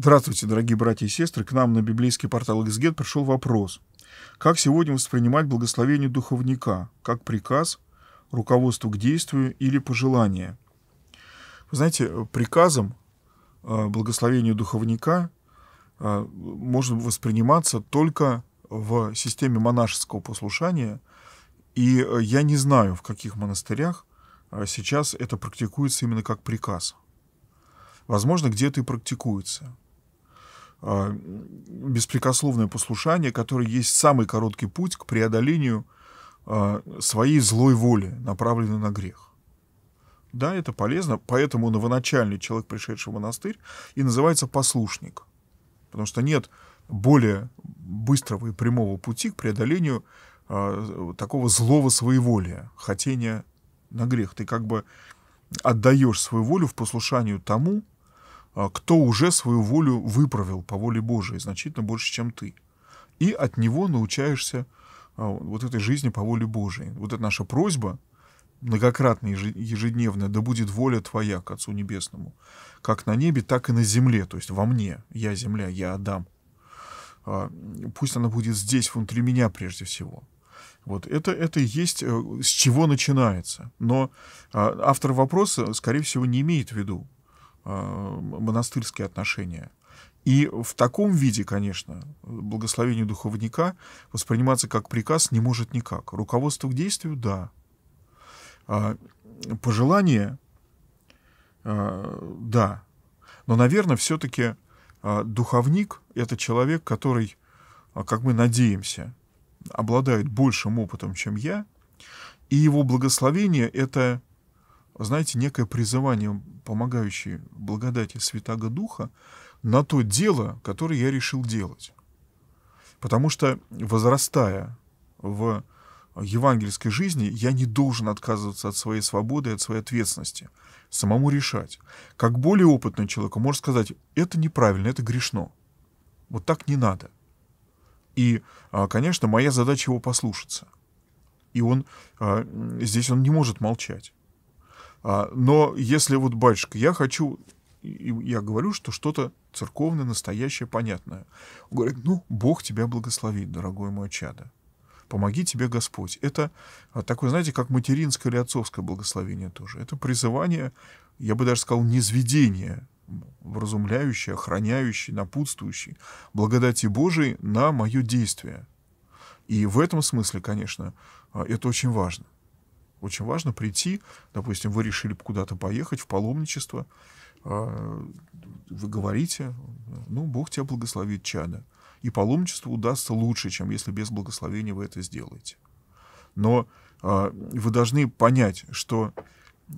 Здравствуйте, дорогие братья и сестры. К нам на библейский портал «Эксгет» e пришел вопрос. Как сегодня воспринимать благословение духовника? Как приказ, руководство к действию или пожелание? Вы знаете, приказом э, благословения духовника э, может восприниматься только в системе монашеского послушания. И э, я не знаю, в каких монастырях сейчас это практикуется именно как приказ. Возможно, где-то и практикуется – а, беспрекословное послушание, которое есть самый короткий путь к преодолению а, своей злой воли, направленной на грех. Да, это полезно, поэтому новоначальный человек, пришедший в монастырь, и называется послушник. Потому что нет более быстрого и прямого пути к преодолению э, такого злого своеволия, хотения на грех. Ты как бы отдаешь свою волю в послушанию тому, а, кто уже свою волю выправил по воле Божией значительно больше, чем ты. И от него научаешься а, вот этой жизни по воле Божией. Вот это наша просьба, многократно ежедневно, да будет воля твоя к Отцу Небесному, как на небе, так и на земле, то есть во мне, я земля, я Адам. А, пусть она будет здесь, внутри меня прежде всего. Вот это, это и есть, э, с чего начинается. Но автор вопроса, скорее всего, не имеет в виду Э, монастырские отношения. И в таком виде, конечно, благословение духовника восприниматься как приказ не может никак. Руководство к действию – да. А, пожелание – э, да. Но, наверное, все-таки э, духовник – это человек, который, как мы надеемся, обладает большим опытом, чем я, и его благословение – это знаете, некое призывание помогающее благодати Святаго Духа на то дело, которое я решил делать. Потому что, возрастая в евангельской жизни, я не должен отказываться от своей свободы, от своей ответственности, самому решать. Как более опытный человек может сказать, это неправильно, это грешно. Вот так не надо. И, а, конечно, моя задача его послушаться. И он а, здесь он не может молчать. А, но если вот батюшка, я хочу, я говорю, что что-то церковное, настоящее, понятное. Он говорит, ну, Бог тебя благословит, дорогой мой чадо. Помоги тебе Господь. Это а, такое, знаете, как материнское или отцовское благословение тоже. Это призывание, я бы даже сказал, низведение вразумляющее, охраняющее, напутствующее благодати Божией на мое действие. И в этом смысле, конечно, а, это очень важно. Очень важно прийти, допустим, вы решили куда-то поехать, в паломничество, а, вы говорите, ну, Бог тебя благословит, чада. И паломничество удастся лучше, чем если без благословения вы это сделаете. Но а, вы должны понять, что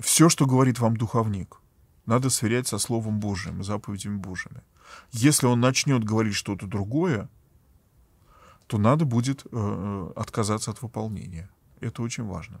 все, что говорит вам духовник, надо сверять со Словом Божьим, заповедями Божьими. Если он начнет говорить что-то другое, то надо будет э, э, отказаться от выполнения. Это очень важно.